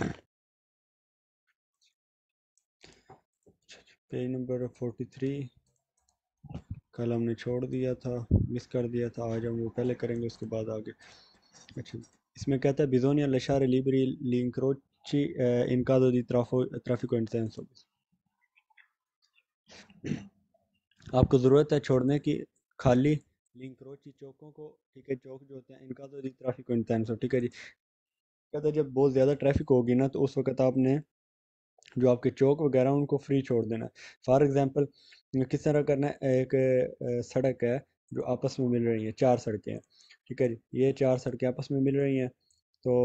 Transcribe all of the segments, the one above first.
Page number forty three कल हमने छोड़ दिया था मिस कर दिया था आज हम वो पहले करेंगे उसके बाद आगे अच्छा इसमें कहता है बिजोनिया लशार लिबरी लिंक्रोची इनका दो दी ट्राफो ट्राफिको इंटेंस आपको ज़रूरत है छोड़ने की खाली लिंक्रोची चौकों को ठीक है चौक जो होते हैं इनका तो जी ट्राफिको इंटेंस ठीक है जी कहता जब बहुत ज़्यादा ट्रैफिक होगी ना तो उस वक्त आपने जो आपके चौक वगैरह उनको फ्री छोड़ देना फॉर एग्ज़ाम्पल किस तरह करना है एक सड़क है जो आपस में मिल रही है चार सड़कें हैं ठीक है जी ये चार सड़कें आपस में मिल रही हैं तो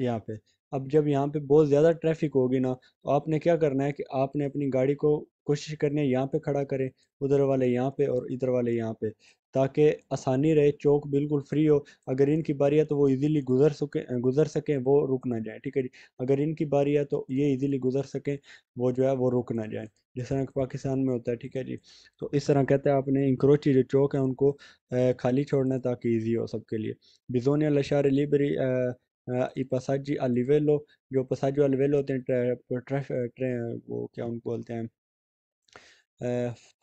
यहाँ पे अब जब यहाँ पे बहुत ज़्यादा ट्रैफिक होगी ना तो आपने क्या करना है कि आपने अपनी गाड़ी को कोशिश करनी है यहाँ पे खड़ा करें उधर वाले यहाँ पे और इधर वाले यहाँ पे ताकि आसानी रहे चौक बिल्कुल फ्री हो अगर इनकी बारी है तो वो इजीली गुजर सके गुजर सकें वो रुक ना जाए ठीक है जी अगर इनकी बारी है तो ये इजीली गुजर सकें वो जो है वो रुक ना जाए जिस तरह पाकिस्तान में होता है ठीक है जी तो इस तरह कहते हैं आपने इंक्रोची जो चौक है उनको खाली छोड़ना है ताकि ईजी हो सबके लिए बिजोनिया लशार लिबरी पसाजी अलवेलो जो पसाजो अलिवेलो होते हैं वो क्या उनको बोलते हैं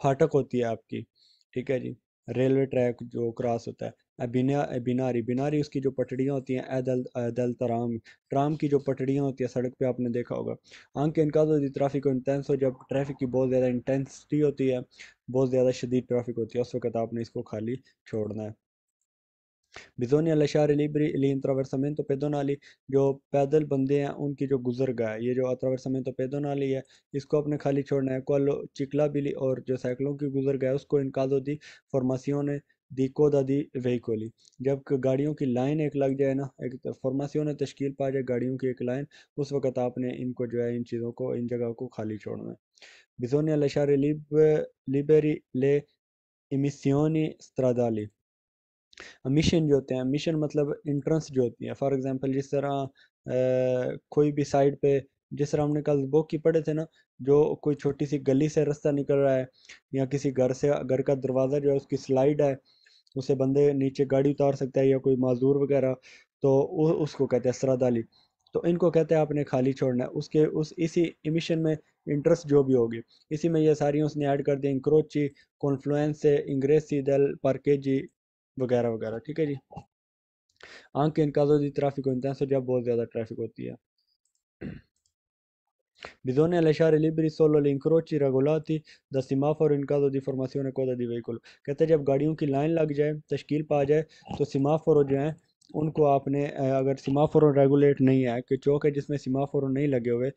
फाटक होती है आपकी ठीक है जी रेलवे ट्रैक जो क्रॉस होता है अबिना बिनारी बिनारी उसकी जो पटड़ियाँ होती हैं अदल अदल तराम ट्राम की जो पटड़ियाँ होती हैं सड़क पे आपने देखा होगा आंख इनका होती है को इंटेंस हो जब ट्रैफिक की बहुत ज़्यादा इंटेंसिटी होती है बहुत ज़्यादा शदीद ट्रैफिक होती है उस वक्त आपने इसको खाली छोड़ना है बिजोनिया लशार लिबरी अली इंतरावरसमेंतो पेदोनाली जो पैदल बंदे हैं उनकी जो गुजर गए ये जो अतरावरसमेंतो पेदोनाली है इसको अपने खाली छोड़ना है क्वालो चिकला बिली और जो साइकिलों की गुजर गए उसको इनकाजो दी ने दी कोदा दी वहीकोली जब गाड़ियों की लाइन एक लग जाए ना एक तो फॉर्मासियों ने तश्कील पा जाए गाड़ियों की एक लाइन उस वक्त आपने इनको जो है इन चीज़ों को इन जगह को खाली छोड़ना है बिजोनी लशार लिब लिबेरी ले इमिसियोनी स्त्रादाली मिशन जो होते हैं मिशन मतलब इंट्रेंस जो होती है फॉर एग्जांपल जिस तरह कोई भी साइड पे जिस तरह हमने कल बुक की पढ़े थे ना जो कोई छोटी सी गली से रास्ता निकल रहा है या किसी घर से घर का दरवाज़ा जो है उसकी स्लाइड है उसे बंदे नीचे गाड़ी उतार सकता है या कोई मजदूर वगैरह तो उ, उसको कहते हैं सरादाली तो इनको कहते हैं आपने खाली छोड़ना है उसके उस इसी इमिशन में इंटरेस्ट जो भी होगी इसी में ये सारी उसने ऐड कर दी इंक्रोची कॉन्फ्लुएंस से इंग्रेसीदल परकेजी वगैरह वगैरह ठीक है जी आंख हाँ, तो के इनकाजों की ट्रैफिक इंटेंसिटी जब बहुत ज़्यादा ट्रैफिक होती है Bisogna lasciare liberi solo gli incroci regolati da semaforo in caso di formazione coda di veicolo कहते हैं जब गाड़ियों की लाइन लग जाए तश्कील पा जाए तो सिमाफोरो जो है उनको आपने अगर सिमाफोरो रेगुलेट नहीं है कि चौक है जिसमें सिमाफोरो नहीं लगे हुए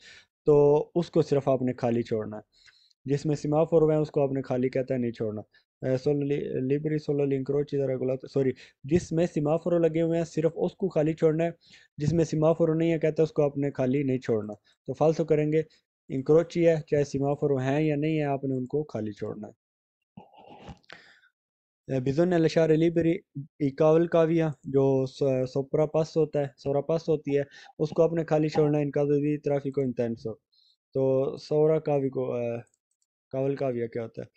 तो उसको सिर्फ आपने खाली छोड़ना है जिसमें सिमाफोरो है उसको आपने खाली कहता है नहीं छोड़ना सोलो लिबरी सोलो लिंक रोड चिदा गुला सॉरी जिसमें सिमाफोर लगे हुए हैं सिर्फ उसको खाली छोड़ना है जिसमें सिमाफोर नहीं है कहता उसको आपने खाली नहीं छोड़ना तो फालतू करेंगे इंक्रोची है चाहे सिमाफोर हैं या नहीं है आपने उनको खाली छोड़ना है eh, बिजुन अलशार लिबरी इकावल काविया जो सोपरा पास होता है सोरा पास होती है उसको आपने खाली छोड़ना इनका जो ट्राफिको इंतैन तो सोरा कावी को eh, कावल काविया क्या होता है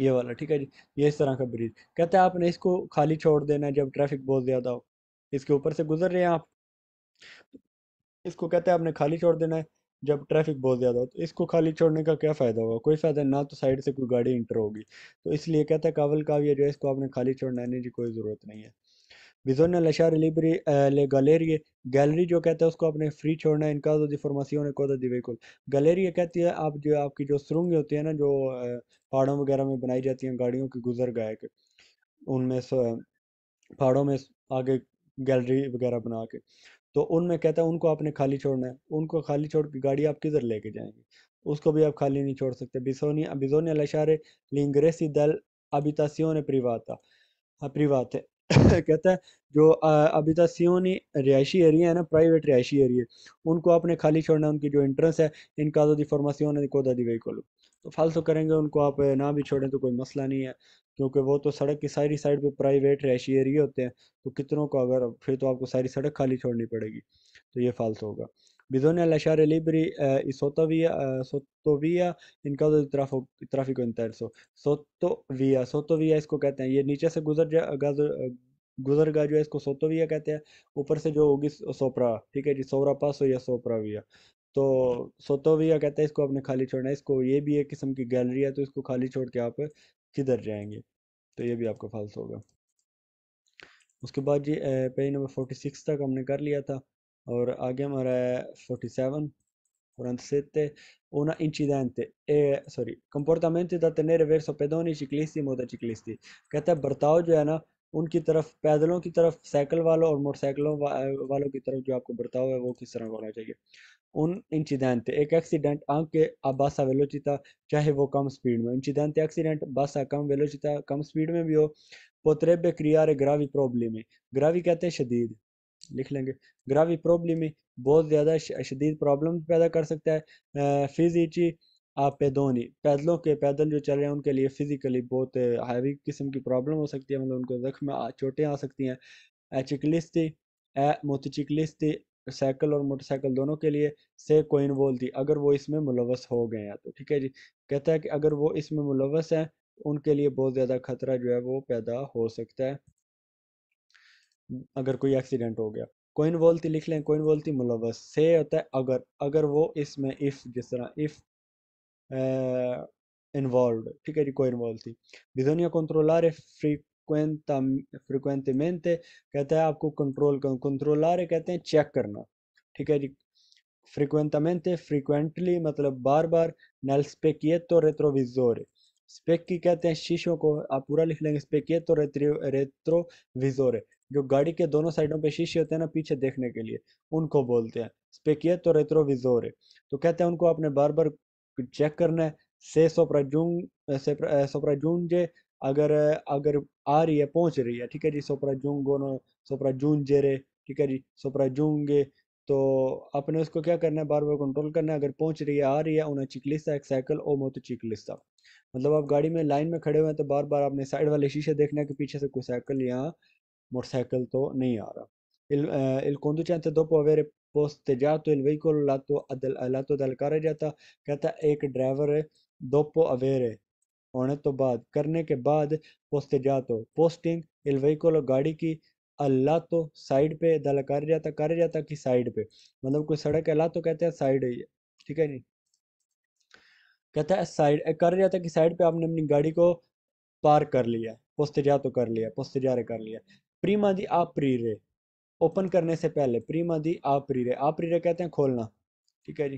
ये वाला ठीक है जी ये इस तरह का ब्रिज कहते हैं आपने इसको खाली छोड़ देना है जब ट्रैफिक बहुत ज़्यादा हो इसके ऊपर से गुजर रहे हैं आप इसको कहते हैं आपने खाली छोड़ देना है जब ट्रैफिक बहुत ज़्यादा हो तो इसको खाली छोड़ने का क्या फ़ायदा होगा कोई फ़ायदा ना तो साइड से कोई गाड़ी इंटर होगी तो इसलिए कहते हैं कावल काव्य जो है इसको आपने खाली छोड़ना है नहीं जी कोई ज़रूरत नहीं है Bisogna lasciare liberi eh, le galerie gallery जो कहते हैं उसको आपने फ्री छोड़ना है इनका तो फॉर्मेसियों ने कोदा दी बिल्कुल गैलरी ये कहती है आप जो आपकी जो सुरंग होती है ना जो पहाड़ों वगैरह में बनाई जाती हैं गाड़ियों की गुजर गाय के उनमें पहाड़ों में आगे गैलरी वगैरह बना के तो उनमें कहता है उनको आपने खाली छोड़ना है उनको खाली छोड़ के गाड़ी आप किधर लेके जाएंगे उसको भी आप खाली नहीं छोड़ सकते बिसोनिया बिजोनिया लशारे लिंग्रेसी दल अबितासियों ने प्रिवाता प्रिवाते कहता है जो अभी तक सियोनी रिहायशी एरिया है ना प्राइवेट रिहायशी एरिया उनको आपने खाली छोड़ना उनकी जो इंट्रेंस है इनका दो दी फॉर्मासियों ने कोदा दी गई खोलो तो फालतू करेंगे उनको आप ना भी छोड़ें तो कोई मसला नहीं है क्योंकि वो तो सड़क की सारी साइड पे प्राइवेट रिहायशी एरिया होते हैं तो कितनों को अगर फिर तो आपको सारी सड़क खाली छोड़नी पड़ेगी तो ये फालतू होगा بدون الأشارة الليبري y सोतोविया sottovia जो तरफ तरफ ही को अंतर सो सोतोविया सोतोविया इसको कहते हैं ये नीचे से गुजर जाएगा जो गुजरगा जो है इसको सोतोविया कहते हैं ऊपर से जो होगी सोपरा ठीक है जी sopra पास हो e sopra via. तो सोतोविया कहते हैं इसको आपने खाली छोड़ना इसको ये भी एक किस्म की गैलरी है तो इसको खाली छोड़ के आप किधर जाएंगे तो ये भी आपको फॉल्स होगा उसके बाद जी पेज नंबर फोर्टी सिक्स तक हमने कर लिया था और आगे हमारा है forty seven 47 un incidente e, sorry, comportamenti da tenere verso pedoni, ciclisti, मोटरसाइकिलिस्टी कहता है बर्ताव जो है ना उनकी तरफ पैदलों की तरफ साइकिल वालों और मोटरसाइकिलों वा, वालों की तरफ जो आपको बर्ताव है वो किस तरह होना चाहिए उन इंसिडेंट एक एक्सीडेंट आंके बासा वेलोचिता चाहे वो कम स्पीड में इंसिडेंट एक्सीडेंट बासा कम वेलोचिता कम स्पीड में भी हो पोतरेबे क्रियारे ग्रावी प्रॉब्लम ग्रावी कहते हैं शदीद लिख लेंगे ग्रावी प्रॉब्लम बहुत ज़्यादा शदीद प्रॉब्लम पैदा कर सकता है फिजीची आप पैदोनी पैदलों के पैदल जो चल रहे हैं उनके लिए फिजिकली बहुत हैवी किस्म की प्रॉब्लम हो सकती है मतलब उनको जख्म चोटें आ सकती हैं चिकलिस्ती मोतिचिकलिस्ती साइकिल और मोटरसाइकिल दोनों के लिए से कोइन बोल दी अगर वो इसमें मुलवस हो गए हैं तो ठीक है जी कहता है कि अगर वो इसमें मुलवस हैं उनके लिए बहुत ज़्यादा खतरा जो है वो पैदा हो सकता है अगर कोई एक्सीडेंट हो गया कोइन वोलती लिख लें कोइन वोलती मुलवस मतलब से होता है अगर अगर वो इसमें इफ़ जिस तरह इफ़ इन्वॉल्व ठीक है जी कोइन वोलती बिजोनिया कंट्रोलार फ्रीक्वेंटा फ्रिक्वेंटमेंट कहता है आपको कंट्रोल कंट्रोलर कहते हैं चेक करना ठीक है जी फ्रिक्वेंटमेंट फ्रिक्वेंटली मतलब बार बार नल तो रेट्रोविजोरे स्पेक की कहते हैं शीशों को आप पूरा लिख लेंगे तो रेट्रो रेट्रोविजोरे जो गाड़ी के दोनों साइडों पे शीशे होते हैं ना पीछे देखने के लिए उनको बोलते हैं स्पेकिया तो विजोर है तो कहते हैं उनको आपने बार बार चेक करना है से सोप्राजूंग से जे अगर अगर आ रही है पहुंच रही है ठीक है जी सोप्राजूंग जे रे ठीक है जी सोप्राजूंगे तो आपने उसको क्या करना है बार बार कंट्रोल करना है अगर पहुंच रही है आ रही है उन्हें चिकलिस्ता एक साइकिल ओ मोत तो चिकलिस्ता मतलब आप गाड़ी में लाइन में खड़े हुए हैं तो बार बार आपने साइड वाले शीशे देखना है कि पीछे से कोई साइकिल यहाँ motorcycle to non era. Il, eh, il, conducente dopo aver posteggiato il veicolo lato, del, lato della carreggiata cata एक ड्राइवर dopo aver होने तो बाद करने के बाद पोस्टेजातो पोस्टिंग il veicolo गाड़ी की अल्लाह तो साइड पे दल कर जाता कर जाता कि साइड पे मतलब कोई सड़क अल्लाह तो कहते हैं साइड ही है ठीक है नहीं कहता है साइड कर जाता कि साइड पे आपने अपनी गाड़ी को पार कर लिया पोस्ते जा तो कर लिया पोस्ते जा कर लिया प्रीमा दी आप्रीरे ओपन करने से पहले प्रीमा दी आप्रीरे आप्रीरे कहते हैं खोलना ठीक है जी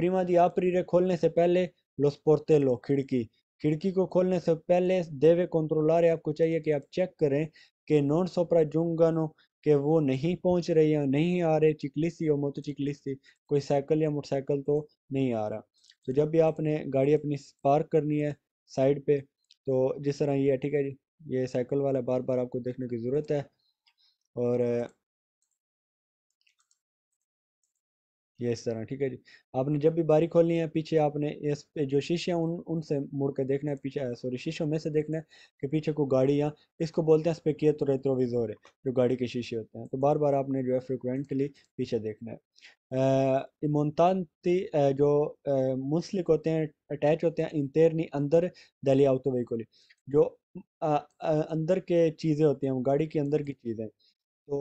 प्रीमा दी आप्रीरे खोलने से पहले लोस पोरते लो खिड़की खिड़की को खोलने से पहले देवे कंट्रोलारे आपको चाहिए कि आप चेक करें कि नॉन सोपरा जुंगनो के वो नहीं पहुंच रही है नहीं आ रहे चिकली सी और मोतो चिकली सी कोई साइकिल या मोटरसाइकिल तो नहीं आ रहा तो जब भी आपने गाड़ी अपनी पार्क करनी है साइड पे तो जिस तरह ये ठीक है जी ये साइकिल वाला बार बार आपको देखने की ज़रूरत है और ये इस तरह ठीक है जी आपने जब भी बारी खोलनी है पीछे आपने इस जो शीशे उन उनसे मुड़ के देखना है पीछे सॉरी शीशों में से देखना है कि पीछे को गाड़ी या इसको बोलते हैं स्पेकियर तो रेट्रोविजोर है जो गाड़ी के शीशे होते हैं तो बार बार आपने जो है फ्रिक्वेंटली पीछे देखना है इमोनतानती जो मुंसलिक होते हैं अटैच होते हैं तेरनी अंदर दहली आउतो वहीकोली जो अंदर के चीज़ें होती हैं गाड़ी के अंदर की चीज़ें तो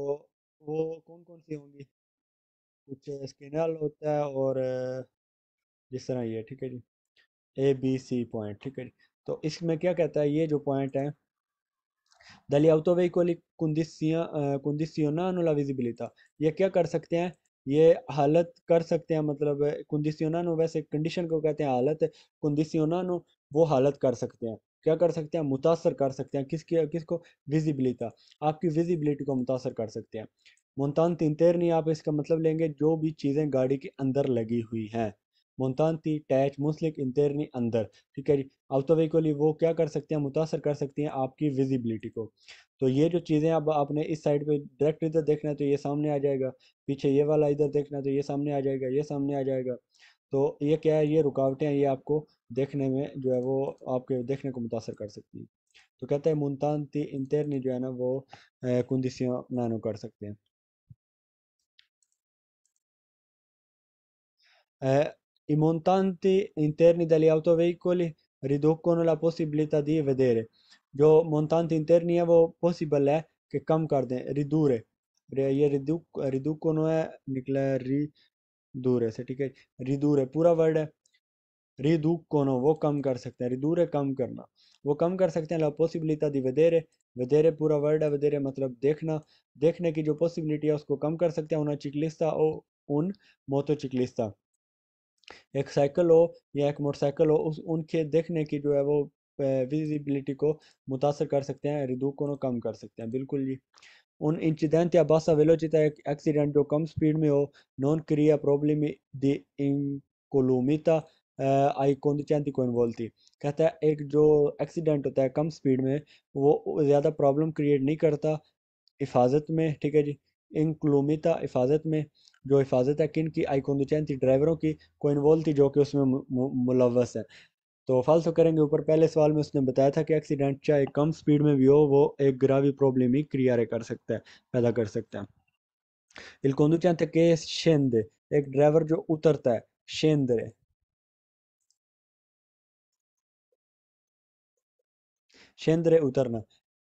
वो कौन कौन सी होंगी कुछ स्किनल होता है और जिस तरह ये ठीक है जी ए बी सी पॉइंट ठीक है जी तो इसमें क्या कहता है ये जो पॉइंट है दलिया तो condizio- condizionano la ये क्या कर सकते हैं ये हालत कर सकते हैं मतलब कंडीशनानो वैसे कंडीशन को कहते हैं हालत कंडीशनानो वो हालत कर सकते हैं क्या कर सकते हैं मुतासर कर सकते हैं किसकी किसको विजिबिलिता आपकी विजिबिलिटी को मुतासर कर सकते हैं मुल्तान तीन नहीं आप इसका मतलब लेंगे जो भी चीज़ें गाड़ी के अंदर लगी हुई हैं मुल्तान ती टैच मुस्लिक इंतरनी अंदर ठीक है जी अवतवेकोली वो क्या कर सकते हैं मुतासर कर सकती हैं आपकी विजिबिलिटी को तो ये जो चीज़ें अब आपने इस साइड पे डायरेक्ट इधर देखना है तो ये सामने आ जाएगा पीछे ये वाला इधर देखना है तो ये सामने आ जाएगा ये सामने आ जाएगा तो ये क्या है ये रुकावटें ये आपको देखने में जो है वो आपके देखने को मुतासर कर सकती हैं तो कहते हैं मुमतान ती इंतरनी जो है ना वो कुंदिसियों नानो कर सकते हैं Eh, i montanti interni degli autoveicoli riducono la possibilità di vedere. जो मोन्तांत इंटरनी है वो पॉसिबल है कि कम कर दें रिदूर ये रिदू रिदूकोनो है निकला है री दूर है से ठीक है रिदूर है पूरा वर्ड है ridurre cono वो कम कर सकते हैं रिदूर है कम करना वो कम कर सकते हैं पॉसिबिलिटा दी वधेरे वधेरे पूरा वर्ड है वधेरे मतलब देखना देखने की जो पॉसिबिलिटी है उसको कम कर सकते हैं उन्हें चिकलिस्ता और उन मोतो चिकलिस्ता एक साइकिल हो या एक मोटरसाइकिल हो उस उनके देखने की जो है वो विजिबिलिटी को मुतासर कर सकते हैं रिदू को कम कर सकते हैं बिल्कुल जी उन इंसिडेंट या बासा वेलोचिता एक्सीडेंट जो कम स्पीड में हो नॉन क्रिया प्रॉब्लम दी इंकोलोमिता आई कोंदिचैंती कोइन बोलती कहता है एक जो एक्सीडेंट होता है कम स्पीड में वो ज़्यादा प्रॉब्लम क्रिएट नहीं करता हिफाजत में ठीक है जी इंक्लोमिता हिफाजत में जो हिफाजत है किन की आई कौन थी ड्राइवरों की को वोल थी जो कि उसमें मुलवस है तो फालसो करेंगे ऊपर पहले सवाल में उसने बताया था कि एक्सीडेंट चाहे कम स्पीड में भी हो वो एक ग्रावी प्रॉब्लम ही क्रिया कर सकता है पैदा कर सकता है il conducente के शेंद एक ड्राइवर जो उतरता है शेंद्रे शेंद्रे उतरना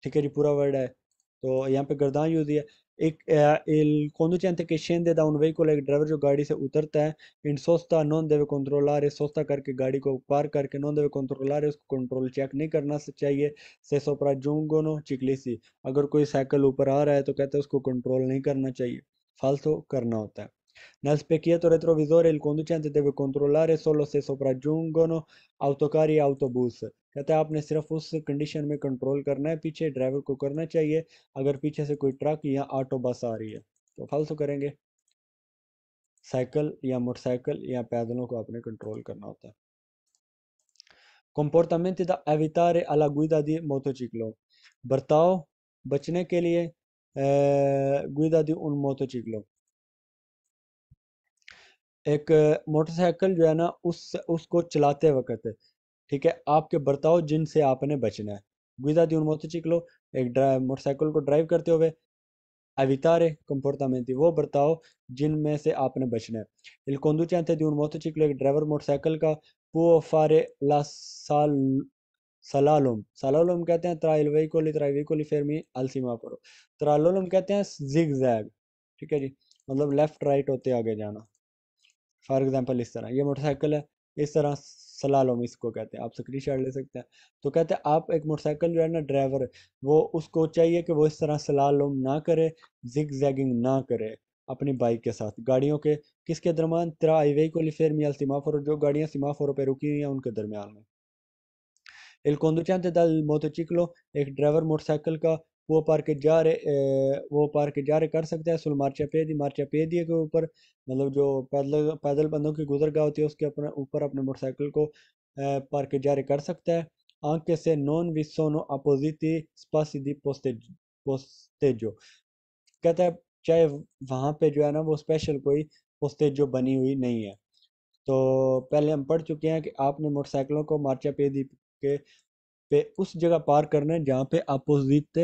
ठीक है जी पूरा वर्ड है तो यहाँ पे गर्दान यूज है एक quando tenta che scende da un veicolo एक ड्राइवर जो गाड़ी से उतरता है इन सोचता नॉन देवे रहे सोचता करके गाड़ी को पार करके नॉन देवे रहे उसको कंट्रोल चेक नहीं करना चाहिए से सोपरा चिकली चिकलीसी अगर कोई साइकिल ऊपर आ रहा है तो कहते हैं उसको कंट्रोल नहीं करना चाहिए फालतू करना होता है Nel specchietto retrovisore e il conducente deve controllare solo se sopraggiungono autocari e autobus. कहते हैं आपने सिर्फ उस कंडीशन में कंट्रोल करना है पीछे ड्राइवर को करना चाहिए अगर पीछे से कोई ट्रक या ऑटो बस आ रही है तो फालतू करेंगे साइकिल या मोटरसाइकिल या पैदलों को आपने कंट्रोल करना होता है कंपोर्टामेंट द एवितारे अलागुदा दी मोटोचिकलो बर्ताव बचने के लिए गुदा दी उन मोटोचिकलों एक मोटरसाइकिल जो है ना उस उसको चलाते वक्त ठीक है आपके बर्ताव जिनसे आपने बचना है गुजरात di मोटरसाइकिलो एक ड्राइव मोटरसाइकिल को ड्राइव करते हुए अवितारे कंपोर्टामेंटी वो बर्ताव जिनमें से आपने बचना है इलकोंदू चाहते di un एक ड्राइवर मोटरसाइकिल का वो फारे la सलालोम कहते हैं त्राइलवई को ली त्राइवी को ली फिर मी अलसीमा पर त्रालोलम कहते हैं जिग जैग ठीक है जी मतलब लेफ्ट राइट होते आगे जाना फॉर एग्जाम्पल इस तरह ये मोटरसाइकिल है इस तरह सलालोम इसको कहते हैं आप स्क्रीन शॉट ले सकते हैं तो कहते हैं आप एक मोटरसाइकिल जो है ना ड्राइवर वो उसको चाहिए कि वो इस तरह सलालोम ना करे जिग जैगिंग ना करे अपनी बाइक के साथ गाड़ियों के किसके दरमियान तरा हाईवे को लिफेर मियाल सीमाफोर जो गाड़ियाँ सीमाफोरों पर रुकी हुई हैं उनके दरमियान में इल चाहते दल मोतोचिकलो एक ड्राइवर मोटरसाइकिल का वो पार्क जार वो पार्क जार कर सकते हैं सुल मार्चा पेदी मार्चा पेदी के ऊपर मतलब जो पैदल पैदल बंदों की गुजरगाह होती है उसके अपने ऊपर अपने मोटरसाइकिल को पार्क जार कर सकता है anche se non vi अपोजिटी appositi दी पोस्टेज posteggio पोस्टेजो कहता है चाहे वहाँ पे जो है ना वो स्पेशल कोई पोस्टेजो बनी हुई नहीं है तो पहले हम पढ़ चुके हैं कि आपने मोटरसाइकिलों को मार्चा पेदी के पे उस जगह पार करना है जहाँ पे अपोजिट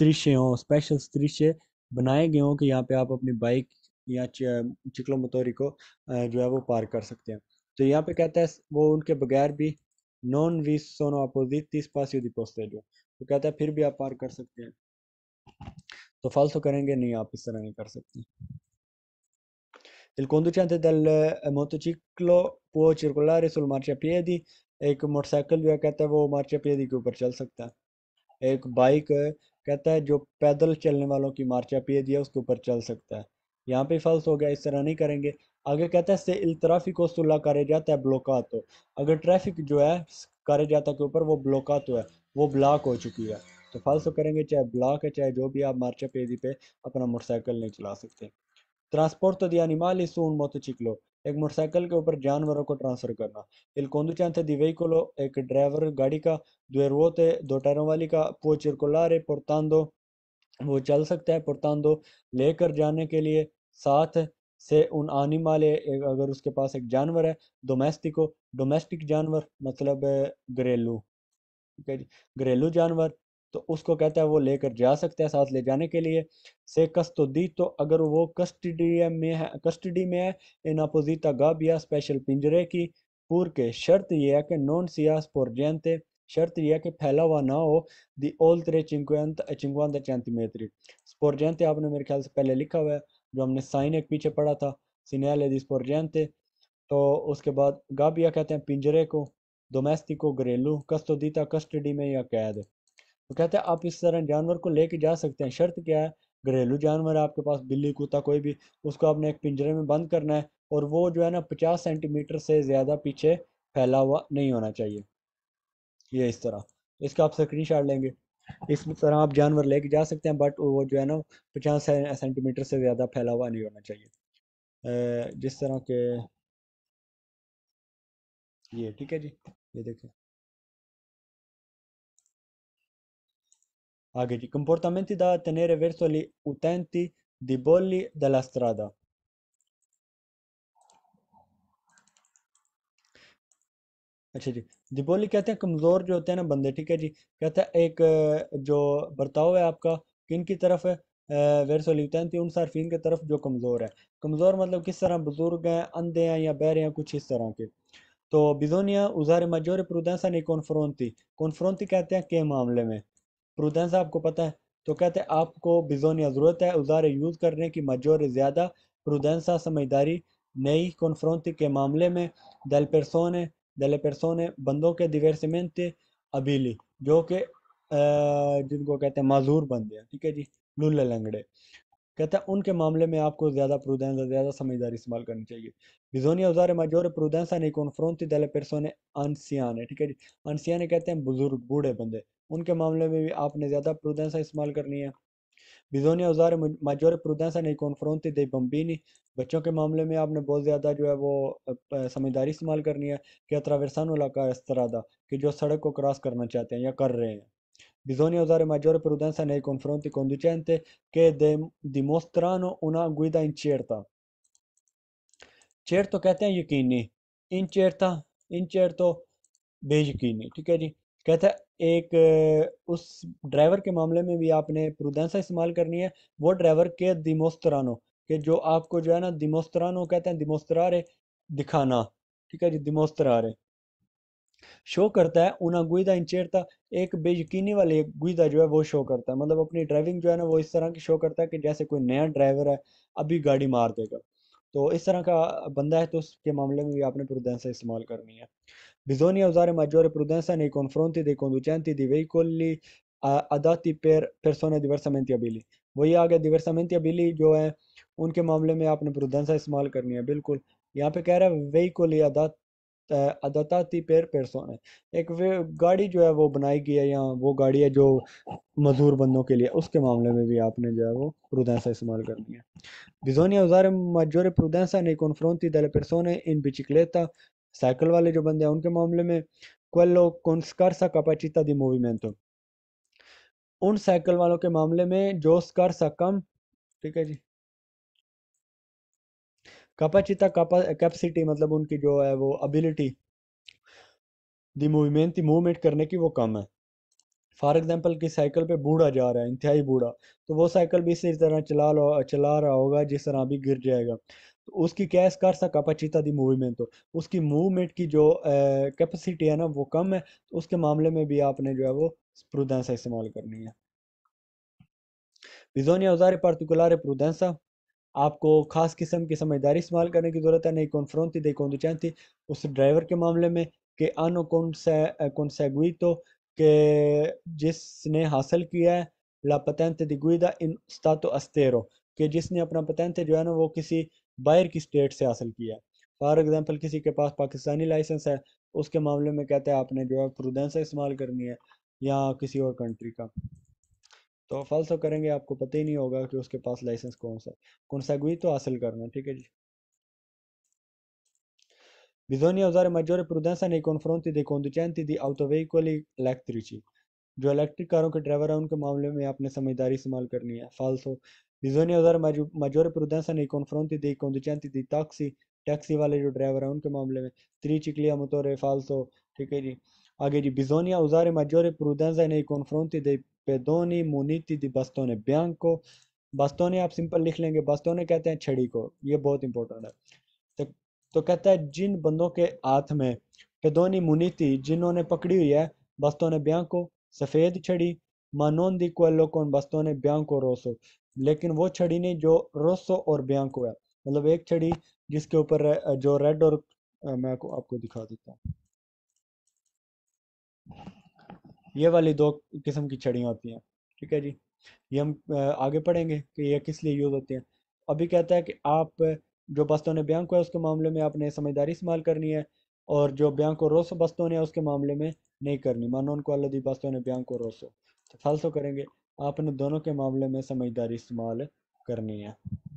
दृश्य हो स्पेशल दृश्य बनाए गए हों कि यहाँ पे आप अपनी बाइक या चिकलो मतौरी को जो है वो पार कर सकते हैं तो यहाँ पे कहता है वो उनके बगैर भी नॉन वी सोनो अपोजिट तीस पास यदि पहुँचते जो तो कहता है फिर भी आप पार कर सकते हैं तो फल तो करेंगे नहीं आप इस तरह नहीं कर सकते Il conducente del eh, motociclo può circolare sul marciapiedi एक मोटरसाइकिल जो है कहता है वो उमर पेदी के ऊपर चल सकता है एक बाइक कहता है जो पैदल चलने वालों की मार्चा पेदी है उसके ऊपर चल सकता है यहाँ पे फल्स हो गया इस तरह नहीं करेंगे आगे कहता है से को सुलह करे जाता है ब्लॉकात हो अगर ट्रैफिक जो है करे जाता के ऊपर वो ब्लॉकात हो है वो ब्लॉक हो चुकी है तो फल्स तो करेंगे चाहे ब्लॉक है चाहे जो भी आप मार्चा पेदी पे अपना मोटरसाइकिल नहीं चला सकते ट्रांसपोर्ट तो दिया निमाल सून मोत चिकलो एक मोटरसाइकिल के ऊपर जानवरों को ट्रांसफ़र करना इल थे di veicolo एक ड्राइवर गाड़ी का दो रुओते दो टायरों वाली का पोचर पो चिरकुलारे पुरतान दो वो चल सकता है पुरतान दो लेकर जाने के लिए साथ से उन आनी माले अगर उसके पास एक जानवर है डोमेस्टिको डोमेस्टिक जानवर मतलब घरेलू ठीक है जी घरेलू जानवर तो उसको कहता है वो लेकर जा सकता है साथ ले जाने के लिए से कस्तुदी तो अगर वो कस्टडी में है कस्टडी में है इन अपोजिता गब या स्पेशल पिंजरे की पूर के शर्त यह है कि नॉन सियास जैनते शर्त यह है कि फैला हुआ ना हो दी ओल त्रे चिंकुंत चिंकुंत चैंतीमेत्री जैनते आपने मेरे ख्याल से पहले लिखा हुआ है जो हमने साइन एक पीछे पढ़ा था सिनेले दी स्पोर जैनते तो उसके बाद गाबिया कहते हैं पिंजरे को डोमेस्टिको को घरेलू कस्तोदीता कस्टडी में या कैद तो कहते हैं आप इस तरह जानवर को लेके जा सकते हैं शर्त क्या है घरेलू जानवर है आपके पास बिल्ली कुत्ता कोई भी उसको आपने एक पिंजरे में बंद करना है और वो जो है ना पचास सेंटीमीटर से ज़्यादा पीछे फैला हुआ नहीं होना चाहिए ये इस तरह इसका आप स्क्रीन लेंगे इस तरह आप जानवर लेके जा सकते हैं बट वो जो है ना पचास सेंटीमीटर से ज़्यादा फैला हुआ नहीं होना चाहिए जिस तरह के ये ठीक है जी ये देखिए Agri, comportamenti da tenere verso gli utenti di bolli della strada. अच्छा जी दीपोली कहते हैं कमज़ोर जो होते हैं ना बंदे ठीक है जी कहते हैं एक जो बर्ताव है आपका किन की तरफ है वेर उन सार्फिन की तरफ जो कमज़ोर है कमज़ोर मतलब किस तरह बुज़ुर्ग हैं अंधे हैं या बहरे हैं कुछ इस तरह के तो बिजोनिया उजार मजोर प्रुदेंसा ने कॉन्फ्रोंती कॉन्फ्रोंती कहते हैं के मामले में प्रुदेंस आपको पता है तो कहते हैं आपको बिजोनिया ज़रूरत है उजारे यूज़ करने की मजोर ज़्यादा प्रुदेंसा समझदारी नई कॉन्फ्रोंती के मामले में दल परसोने दल परसोने बंदों के दिवर्समेंट अबीली जो के जिनको कहते हैं माजूर बंदे हैं ठीक है जी लुल्ले लंगड़े कहते हैं उनके मामले में आपको ज़्यादा प्रूदेंस ज़्यादा समझदारी इस्तेमाल करनी चाहिए bisogna usare maggiore prudenza nei confronti delle persone अनसियाने ठीक है जी अनसियाने कहते हैं बुजुर्ग बूढ़े बंदे उनके मामले में भी आपने ज़्यादा प्रूडेंसा इस्तेमाल करनी है बिजोनिया उजार माजोर प्रूडेंसा नहीं कॉन्फ्रोंती दे बम्बीनी बच्चों के मामले में आपने बहुत ज़्यादा जो है वो समझदारी इस्तेमाल करनी है कि अतरावरसान का इस्तरादा कि जो सड़क को क्रॉस करना चाहते हैं या कर रहे हैं Bisogna usare maggiore prudenza nei confronti conducente che dimostrano una guida incerta चेर तो कहते हैं यकीनी इन चेयर था इन चेर तो बेयकीनी ठीक है जी कहता है एक उस ड्राइवर के मामले में भी आपने प्रूडेंसा इस्तेमाल करनी है वो ड्राइवर के दिमोस्तरानो के जो आपको जो है ना दिमोस्तरानो कहते हैं दिमोस्तरारे दिखाना ठीक है जी दिमोस्तरारे शो करता है उना गुइदा चेरता एक बेयकीनी वाले गुइदा जो है वो शो करता है मतलब अपनी ड्राइविंग जो है ना वो इस तरह की शो करता है कि जैसे कोई नया ड्राइवर है अभी गाड़ी मार देगा तो इस तरह का बंदा है तो उसके मामले में भी आपने प्रुदेंस इस्तेमाल करनी है बिजोनी अवजार मजोर प्रुदेंस ने कौन दे कौन दुचैंती दी वही कोली अदाती पेर फिर सोने दिवरसमेंती अबीली वही आ गया दिवरसमेंती अबीली जो है उनके मामले में आपने प्रुदेंस इस्तेमाल करनी है बिल्कुल यहाँ पे कह रहा है वही कोली अदात अदाताती पेर पेरसोन है एक वे गाड़ी जो है वो बनाई गई है या वो गाड़ी है जो मजदूर बंदों के लिए उसके मामले में भी आपने जो है वो प्रुदेंसा इस्तेमाल कर दिया बिजोनिया उजार मजोर प्रुदेंसा ने कॉन्फ्रोंती दल पेरसों ने इन बिचिकलेता साइकिल वाले जो बंदे हैं उनके मामले में क्वेलो कॉन्स्करसा कपाचिता दी मूवीमेंट उन साइकिल वालों के मामले में जो स्कर्सा कम ठीक है जी Capacita कैपेसिटी मतलब उनकी जो है वो एबिलिटी दी मूवमेंट थी मूवमेंट करने की वो कम है फॉर एग्जांपल कि साइकिल पे बूढ़ा जा रहा है इंतहाई बूढ़ा तो वो साइकिल भी इसी तरह चला लो चला रहा होगा जिस तरह भी गिर जाएगा तो उसकी कैस कर सा कैपेसिटा दी मूवमेंट तो उसकी मूवमेंट की जो कैपेसिटी है ना वो कम है तो उसके मामले में भी आपने जो है वो प्रूदेंसा इस्तेमाल करनी है बिजोनिया उजारे पार्टिकुलर प्रूदेंसा आपको ख़ास किस्म की समझदारी इस्तेमाल करने की ज़रूरत है नहीं कौन फ्रोन थी नहीं कौन दुचैन थी उस ड्राइवर के मामले में कि अन कौन से कौन से गुई तो कि जिसने हासिल किया है लापतंत दिगुदा इन तो अस्तेरो कि जिसने अपना पतंत जो है ना वो किसी बाहर की स्टेट से हासिल किया है फॉर एग्ज़ाम्पल किसी के पास पाकिस्तानी लाइसेंस है उसके मामले में कहते हैं आपने जो है प्रोदेंसा इस्तेमाल करनी है या किसी और कंट्री का तो फल तो करेंगे आपको पता ही नहीं होगा कि उसके पास लाइसेंस कौन सा कौन सा गुई तो हासिल करना ठीक है जी bisogna usare maggiore prudenza nei confronti dei conducenti di autoveicoli elettrici जो इलेक्ट्रिक कारों के ड्राइवर है उनके मामले में आपने समझदारी इस्तेमाल करनी है फालसो बिजोनी उधर मजोर प्रदेशन एक कॉन्फ्रोंती दी कॉन्दुचेंती दी टैक्सी टैक्सी वाले जो ड्राइवर है उनके मामले में त्री चिकलिया मतोरे फालसो ठीक है जी Agli bisogna usare maggiore prudenza nei confronti dei pedoni muniti di bastone bianco बास्तोने आप सिंपल लिख लेंगे बास्तोने कहते हैं छड़ी को ये बहुत इंपॉर्टेंट है तो, तो कहता है जिन बंदों के हाथ में पेदोनी मुनीति जिन्होंने पकड़ी हुई है बास्तोने ब्यांको सफ़ेद छड़ी मानोन दी कोल्लो कौन बास्तोने को रोसो लेकिन वो छड़ी नहीं जो रोसो और ब्यांको है मतलब एक छड़ी जिसके ऊपर जो रेड और मैं आपको दिखा देता हूँ ये वाली दो किस्म की छड़ियाँ होती हैं ठीक है जी ये हम आगे पढ़ेंगे कि ये किस लिए यूज़ होती हैं अभी कहता है कि आप जो बस्तों ने ब्यांको है उसके मामले में आपने समझदारी इस्तेमाल करनी है और जो ब्यांको रोसो बस्तों ने उसके मामले में नहीं करनी मानो उनको अल्लादी बस्तों ने ब्यांको रोसो तो फालसो करेंगे आपने दोनों के मामले में समझदारी इस्तेमाल करनी है